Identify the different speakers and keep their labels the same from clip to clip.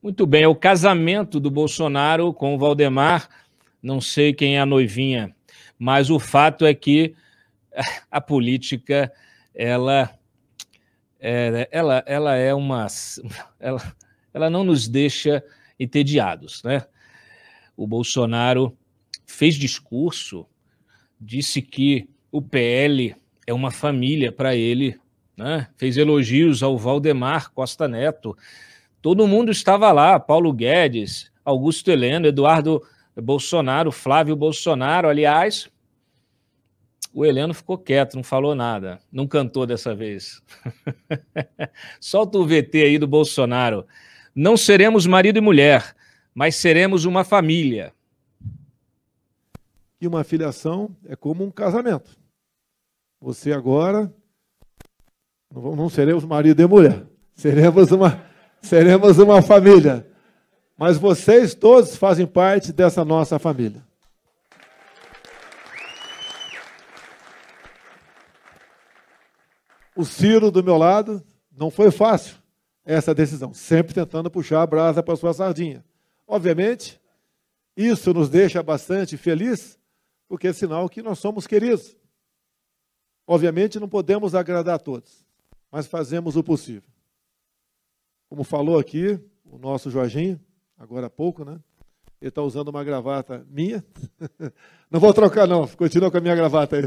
Speaker 1: Muito bem, é o casamento do Bolsonaro com o Valdemar. Não sei quem é a noivinha, mas o fato é que a política ela é, ela, ela é uma. Ela, ela não nos deixa entediados, né? O Bolsonaro fez discurso, disse que o PL é uma família para ele, né? fez elogios ao Valdemar Costa Neto, Todo mundo estava lá, Paulo Guedes, Augusto Heleno, Eduardo Bolsonaro, Flávio Bolsonaro, aliás, o Heleno ficou quieto, não falou nada, não cantou dessa vez. Solta o VT aí do Bolsonaro. Não seremos marido e mulher, mas seremos uma família.
Speaker 2: E uma filiação é como um casamento. Você agora não seremos marido e mulher, seremos uma seremos uma família. Mas vocês todos fazem parte dessa nossa família. O Ciro do meu lado, não foi fácil essa decisão, sempre tentando puxar a brasa para sua sardinha. Obviamente, isso nos deixa bastante feliz, porque é sinal que nós somos queridos. Obviamente, não podemos agradar a todos, mas fazemos o possível. Como falou aqui o nosso Jorginho, agora há pouco, né? Ele está usando uma gravata minha. Não vou trocar, não. Continua com a minha gravata aí.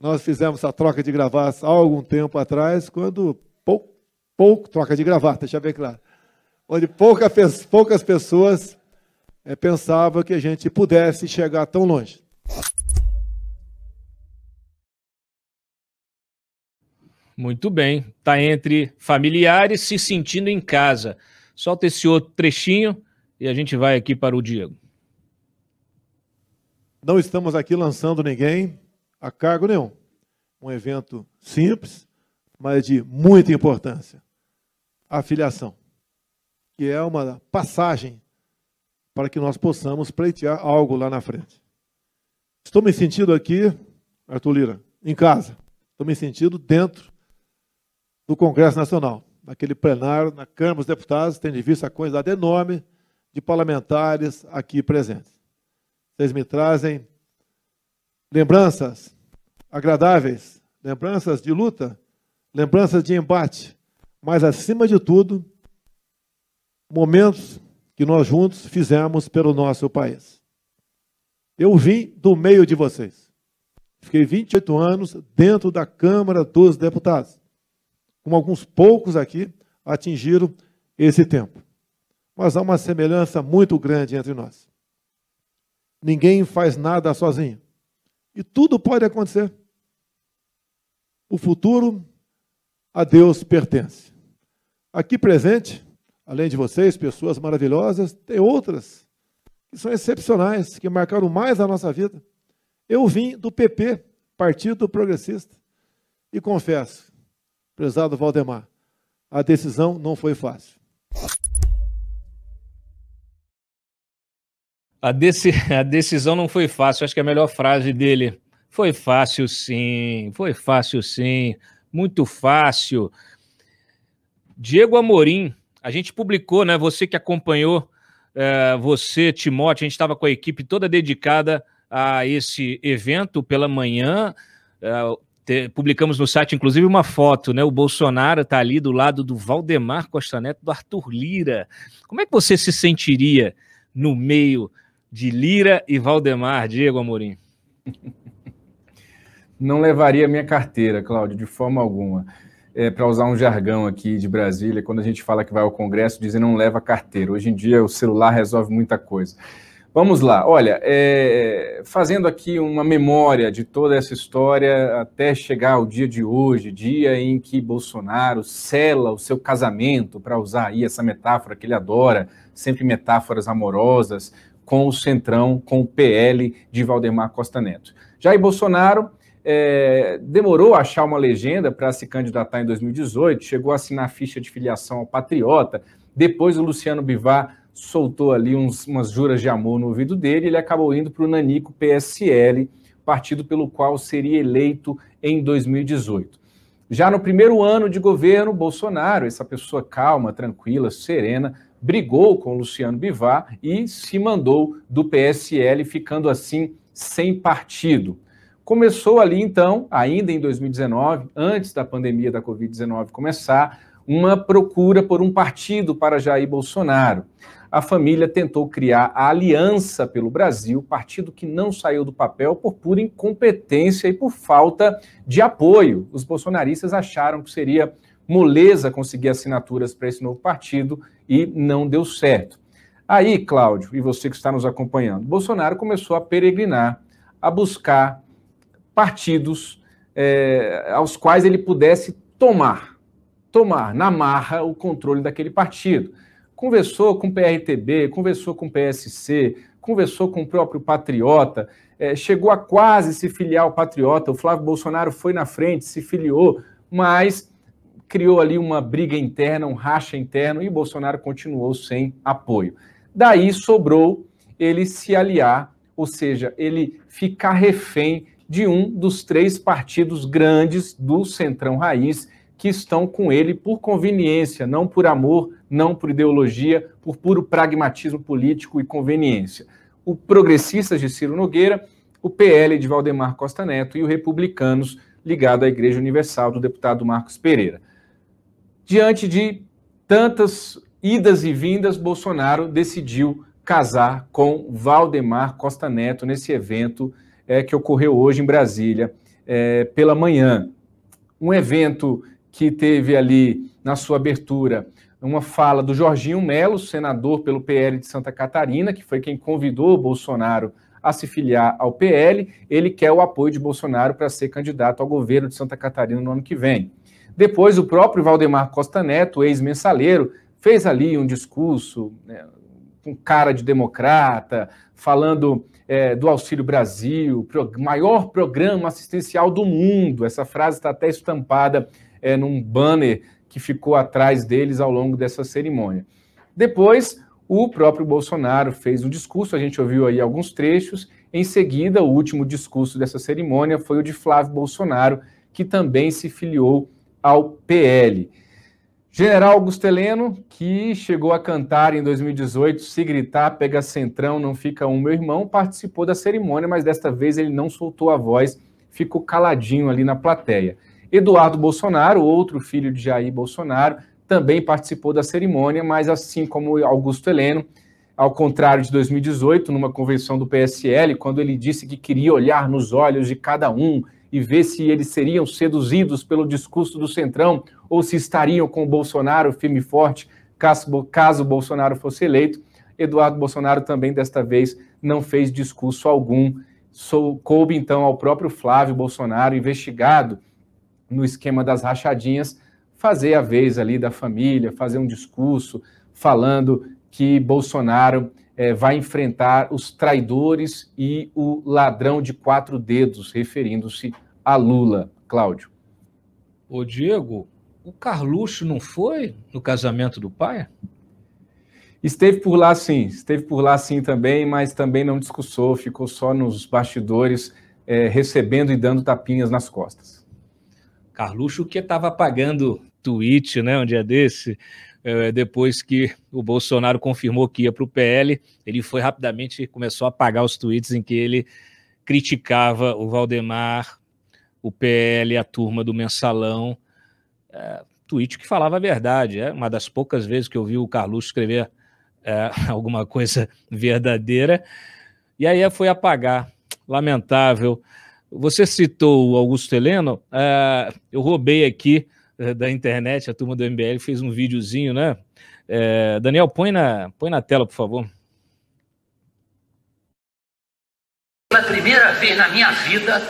Speaker 2: Nós fizemos a troca de gravata há algum tempo atrás, quando pouco, pouco troca de gravata, deixa bem claro. Onde pouca, poucas pessoas é, pensavam que a gente pudesse
Speaker 1: chegar tão longe. Muito bem. Está entre familiares se sentindo em casa. Solta esse outro trechinho e a gente vai aqui para o Diego. Não estamos aqui lançando ninguém a cargo nenhum. Um evento
Speaker 2: simples, mas de muita importância. A filiação, que é uma passagem para que nós possamos pleitear algo lá na frente. Estou me sentindo aqui, Arthur Lira, em casa. Estou me sentindo dentro do Congresso Nacional. Naquele plenário, na Câmara dos Deputados, tendo visto a quantidade enorme de parlamentares aqui presentes. Vocês me trazem lembranças agradáveis, lembranças de luta, lembranças de embate, mas, acima de tudo, momentos que nós juntos fizemos pelo nosso país. Eu vim do meio de vocês. Fiquei 28 anos dentro da Câmara dos Deputados como alguns poucos aqui atingiram esse tempo. Mas há uma semelhança muito grande entre nós. Ninguém faz nada sozinho. E tudo pode acontecer. O futuro a Deus pertence. Aqui presente, além de vocês, pessoas maravilhosas, tem outras que são excepcionais, que marcaram mais a nossa vida. Eu vim do PP, Partido Progressista, e confesso prezado Valdemar, a decisão não foi fácil.
Speaker 1: A, deci a decisão não foi fácil, acho que é a melhor frase dele. Foi fácil sim, foi fácil sim, muito fácil. Diego Amorim, a gente publicou, né? Você que acompanhou, é, você, Timote, a gente estava com a equipe toda dedicada a esse evento pela manhã. É, te, publicamos no site, inclusive, uma foto, né? O Bolsonaro está ali do lado do Valdemar Costa Neto, do Arthur Lira. Como é que você se sentiria no meio de Lira e Valdemar, Diego Amorim?
Speaker 3: Não levaria minha carteira, Cláudio, de forma alguma. É, para usar um jargão aqui de Brasília, quando a gente fala que vai ao Congresso, dizem não leva carteira. Hoje em dia o celular resolve muita coisa. Vamos lá, olha, é, fazendo aqui uma memória de toda essa história até chegar ao dia de hoje, dia em que Bolsonaro cela o seu casamento, para usar aí essa metáfora que ele adora, sempre metáforas amorosas, com o Centrão, com o PL de Valdemar Costa Neto. Jair Bolsonaro é, demorou a achar uma legenda para se candidatar em 2018, chegou a assinar a ficha de filiação ao Patriota. Depois o Luciano Bivar soltou ali uns, umas juras de amor no ouvido dele, ele acabou indo para o Nanico PSL, partido pelo qual seria eleito em 2018. Já no primeiro ano de governo, Bolsonaro, essa pessoa calma, tranquila, serena, brigou com Luciano Bivar e se mandou do PSL, ficando assim sem partido. Começou ali então, ainda em 2019, antes da pandemia da Covid-19 começar, uma procura por um partido para Jair Bolsonaro a família tentou criar a Aliança pelo Brasil, partido que não saiu do papel por pura incompetência e por falta de apoio. Os bolsonaristas acharam que seria moleza conseguir assinaturas para esse novo partido e não deu certo. Aí, Cláudio, e você que está nos acompanhando, Bolsonaro começou a peregrinar, a buscar partidos é, aos quais ele pudesse tomar, tomar na marra o controle daquele partido conversou com o PRTB, conversou com o PSC, conversou com o próprio Patriota, é, chegou a quase se filiar ao Patriota, o Flávio Bolsonaro foi na frente, se filiou, mas criou ali uma briga interna, um racha interno, e Bolsonaro continuou sem apoio. Daí sobrou ele se aliar, ou seja, ele ficar refém de um dos três partidos grandes do Centrão Raiz, que estão com ele por conveniência, não por amor, não por ideologia, por puro pragmatismo político e conveniência. O Progressistas de Ciro Nogueira, o PL de Valdemar Costa Neto e o Republicanos, ligado à Igreja Universal do deputado Marcos Pereira. Diante de tantas idas e vindas, Bolsonaro decidiu casar com Valdemar Costa Neto nesse evento é, que ocorreu hoje em Brasília é, pela manhã. Um evento que teve ali na sua abertura uma fala do Jorginho Melo, senador pelo PL de Santa Catarina, que foi quem convidou o Bolsonaro a se filiar ao PL. Ele quer o apoio de Bolsonaro para ser candidato ao governo de Santa Catarina no ano que vem. Depois, o próprio Valdemar Costa Neto, ex-mensaleiro, fez ali um discurso né, com cara de democrata, falando é, do Auxílio Brasil, pro, maior programa assistencial do mundo. Essa frase está até estampada é, num banner que ficou atrás deles ao longo dessa cerimônia. Depois, o próprio Bolsonaro fez um discurso, a gente ouviu aí alguns trechos. Em seguida, o último discurso dessa cerimônia foi o de Flávio Bolsonaro, que também se filiou ao PL. General Gusteleno, que chegou a cantar em 2018, se gritar, pega centrão, não fica um meu irmão, participou da cerimônia, mas desta vez ele não soltou a voz, ficou caladinho ali na plateia. Eduardo Bolsonaro, outro filho de Jair Bolsonaro, também participou da cerimônia, mas assim como Augusto Heleno, ao contrário de 2018, numa convenção do PSL, quando ele disse que queria olhar nos olhos de cada um e ver se eles seriam seduzidos pelo discurso do Centrão ou se estariam com o Bolsonaro firme e forte caso, caso Bolsonaro fosse eleito. Eduardo Bolsonaro também, desta vez, não fez discurso algum. Sou, coube então ao próprio Flávio Bolsonaro, investigado no esquema das rachadinhas, fazer a vez ali da família, fazer um discurso falando que Bolsonaro é, vai enfrentar os traidores e o ladrão de quatro dedos, referindo-se a Lula. Cláudio. Ô, Diego, o Carluxo não foi no casamento do pai? Esteve por lá sim, esteve por lá sim também, mas também não discussou, ficou só nos bastidores, é, recebendo e dando tapinhas nas costas. Carluxo que estava apagando tweet, né, um dia desse, eh, depois que
Speaker 1: o Bolsonaro confirmou que ia para o PL, ele foi rapidamente começou a apagar os tweets em que ele criticava o Valdemar, o PL, a turma do Mensalão. É, tweet que falava a verdade. É uma das poucas vezes que eu vi o Carluxo escrever é, alguma coisa verdadeira. E aí foi apagar. Lamentável. Você citou o Augusto Heleno, é, eu roubei aqui é, da internet, a turma do MBL fez um videozinho, né? É, Daniel, põe na, põe na tela, por favor. Pela primeira vez na minha vida,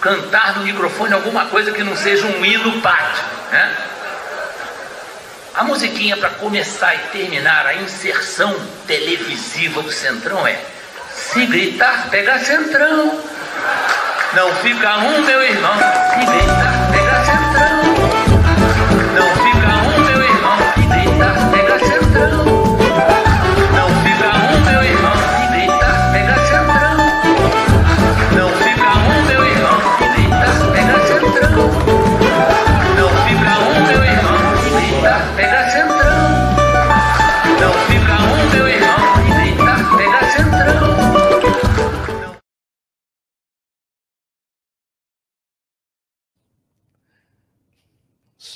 Speaker 1: cantar no microfone alguma coisa que não seja um hino pátio, né? A musiquinha para começar e terminar a inserção televisiva do Centrão é Se gritar, pega
Speaker 3: Centrão.
Speaker 1: Não fica um, meu irmão, me deixa. Tá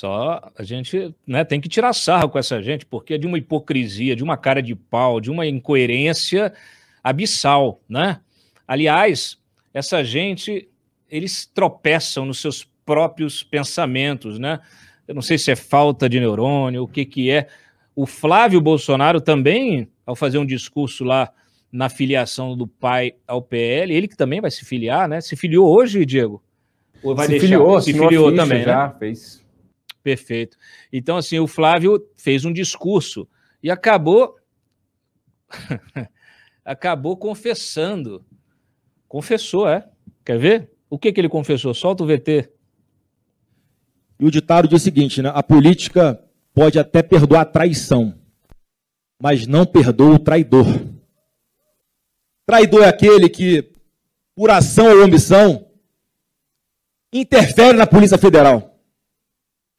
Speaker 1: Só a gente né, tem que tirar sarro com essa gente, porque é de uma hipocrisia, de uma cara de pau, de uma incoerência abissal, né? Aliás, essa gente, eles tropeçam nos seus próprios pensamentos, né? Eu não sei se é falta de neurônio, o que que é. O Flávio Bolsonaro também, ao fazer um discurso lá na filiação do pai ao PL, ele que também vai se filiar, né? Se filiou hoje, Diego? Ou vai se deixar? filiou, se filiou também, né? já né? fez. Perfeito. Então, assim, o Flávio fez um discurso e acabou. acabou confessando. Confessou, é? Quer ver? O que, que ele confessou? Solta o VT. E o ditado diz o seguinte, né? A política pode até perdoar a traição, mas não perdoa o traidor. Traidor é aquele que, por ação ou omissão, interfere na Polícia Federal.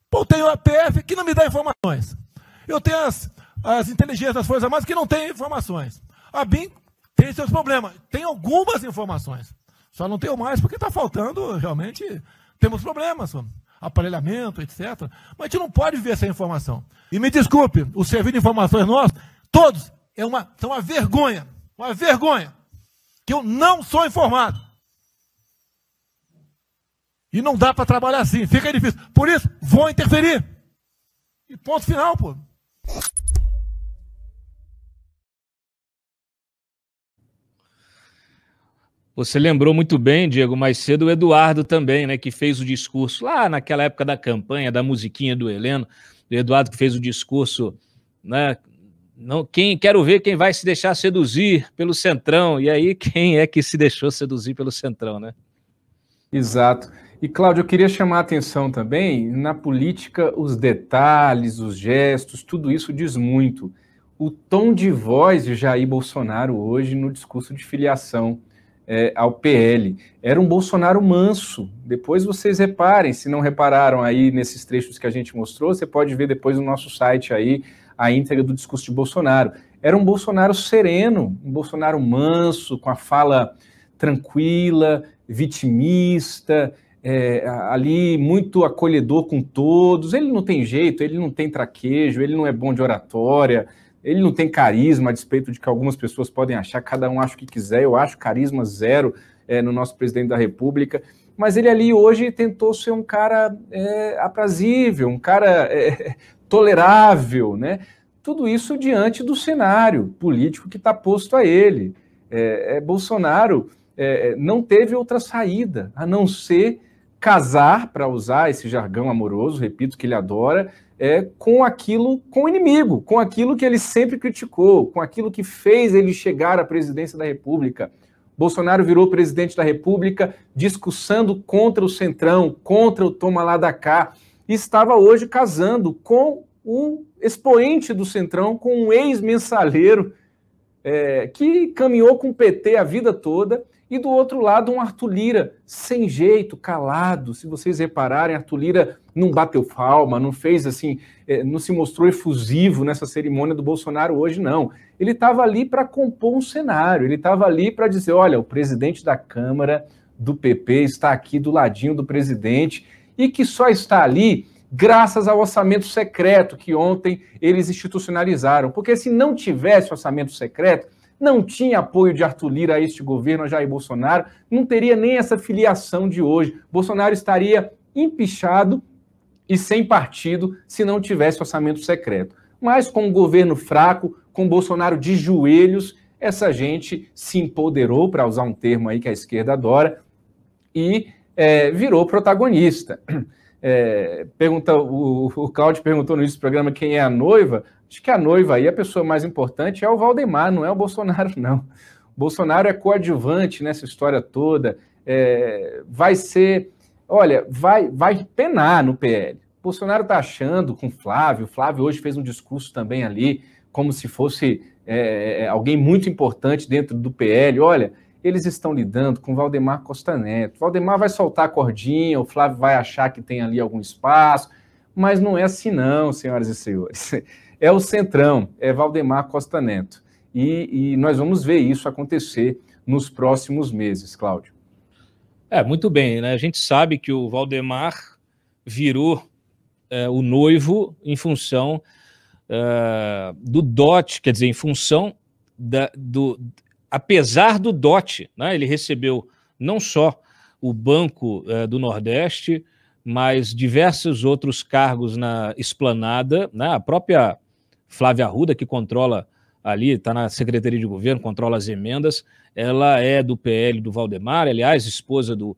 Speaker 2: Pô, tenho a PF que não me dá informações. Eu tenho as, as inteligências das Forças Armadas que não têm informações. A BIM tem seus problemas, tem algumas informações. Só não tenho mais porque está faltando, realmente, temos problemas, aparelhamento, etc. Mas a gente não pode viver sem informação. E me desculpe, o serviço de informações nosso, todos, é uma, são uma vergonha, uma vergonha, que eu não sou informado. E não dá para trabalhar assim, fica difícil. Por isso, vou interferir. E ponto final, pô.
Speaker 1: Você lembrou muito bem, Diego, mais cedo o Eduardo também, né, que fez o discurso lá naquela época da campanha, da musiquinha do Heleno, o Eduardo que fez o discurso, né, não, quem quero ver quem vai se deixar seduzir pelo Centrão, e aí quem é que se deixou
Speaker 3: seduzir pelo Centrão, né? Exato. E, Cláudio, eu queria chamar a atenção também, na política, os detalhes, os gestos, tudo isso diz muito. O tom de voz de Jair Bolsonaro hoje no discurso de filiação é, ao PL. Era um Bolsonaro manso. Depois vocês reparem, se não repararam aí nesses trechos que a gente mostrou, você pode ver depois no nosso site aí a íntegra do discurso de Bolsonaro. Era um Bolsonaro sereno, um Bolsonaro manso, com a fala tranquila, vitimista, é, ali muito acolhedor com todos. Ele não tem jeito, ele não tem traquejo, ele não é bom de oratória, ele não tem carisma, a despeito de que algumas pessoas podem achar, cada um acha o que quiser. Eu acho carisma zero é, no nosso presidente da República. Mas ele ali hoje tentou ser um cara é, aprazível, um cara é, tolerável, né? Tudo isso diante do cenário político que está posto a ele. É, é, Bolsonaro não teve outra saída a não ser casar, para usar esse jargão amoroso, repito, que ele adora, é, com aquilo, com o inimigo, com aquilo que ele sempre criticou, com aquilo que fez ele chegar à presidência da República. Bolsonaro virou presidente da República discussando contra o Centrão, contra o Toma lá da cá, e estava hoje casando com o expoente do Centrão, com um ex-mensaleiro é, que caminhou com o PT a vida toda e do outro lado, um Arthur Lira sem jeito, calado. Se vocês repararem, Arthur Lira não bateu palma, não fez assim, é, não se mostrou efusivo nessa cerimônia do Bolsonaro hoje, não. Ele estava ali para compor um cenário, ele estava ali para dizer: olha, o presidente da Câmara do PP está aqui do ladinho do presidente e que só está ali graças ao orçamento secreto que ontem eles institucionalizaram. Porque se não tivesse orçamento secreto, não tinha apoio de Arthur Lira a este governo, a Jair Bolsonaro, não teria nem essa filiação de hoje. Bolsonaro estaria empichado e sem partido se não tivesse orçamento secreto. Mas com o um governo fraco, com Bolsonaro de joelhos, essa gente se empoderou, para usar um termo aí que a esquerda adora, e é, virou protagonista. É, pergunta, o, o Claudio perguntou no início do programa quem é a noiva. Acho que a noiva aí, a pessoa mais importante é o Valdemar, não é o Bolsonaro, não. O Bolsonaro é coadjuvante nessa história toda, é, vai ser, olha, vai, vai penar no PL. O Bolsonaro está achando com Flávio, Flávio hoje fez um discurso também ali, como se fosse é, é, é alguém muito importante dentro do PL. Olha, eles estão lidando com Valdemar Costa Neto. Valdemar vai soltar a cordinha, o Flávio vai achar que tem ali algum espaço, mas não é assim, não, senhoras e senhores é o Centrão, é Valdemar Costa Neto. E, e nós vamos ver isso acontecer nos próximos meses, Cláudio.
Speaker 1: É, muito bem, né? A gente sabe que o Valdemar virou é, o noivo em função é, do dote, quer dizer, em função da, do. Apesar do dote, né? ele recebeu não só o Banco é, do Nordeste, mas diversos outros cargos na esplanada, né? a própria Flávia Arruda, que controla ali, está na Secretaria de Governo, controla as emendas. Ela é do PL do Valdemar, aliás, esposa do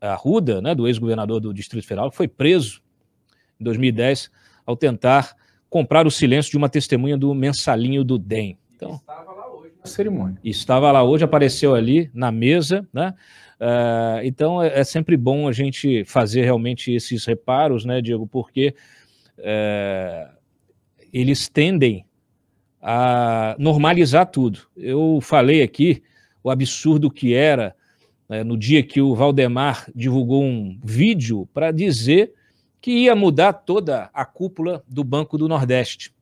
Speaker 1: Arruda, né, do ex-governador do Distrito Federal, que foi preso em 2010 ao tentar comprar o silêncio de uma testemunha do mensalinho do DEM. Então, estava lá
Speaker 3: hoje na né? cerimônia.
Speaker 1: Estava lá hoje, apareceu ali na mesa, né? Uh, então é, é, sempre bom a gente fazer realmente esses reparos, né, Diego? Porque eh, eles tendem a normalizar tudo. Eu falei aqui o absurdo que era né, no dia que o Valdemar divulgou um vídeo para dizer que ia mudar toda a cúpula do Banco do Nordeste,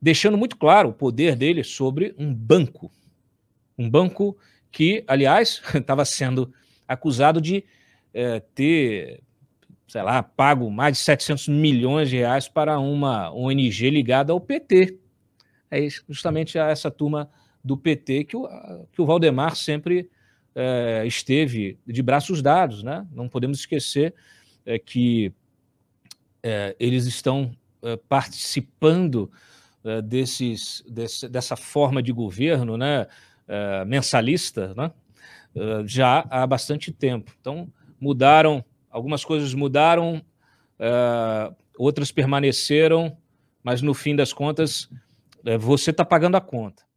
Speaker 1: deixando muito claro o poder dele sobre um banco. Um banco que, aliás, estava sendo acusado de é, ter sei lá, pago mais de 700 milhões de reais para uma ONG ligada ao PT. É justamente essa turma do PT que o, que o Valdemar sempre é, esteve de braços dados. Né? Não podemos esquecer é, que é, eles estão é, participando é, desses, desse, dessa forma de governo né? É, mensalista né? já há bastante tempo. Então, mudaram Algumas coisas mudaram, uh, outras permaneceram, mas no fim das contas,
Speaker 3: uh, você está pagando a conta.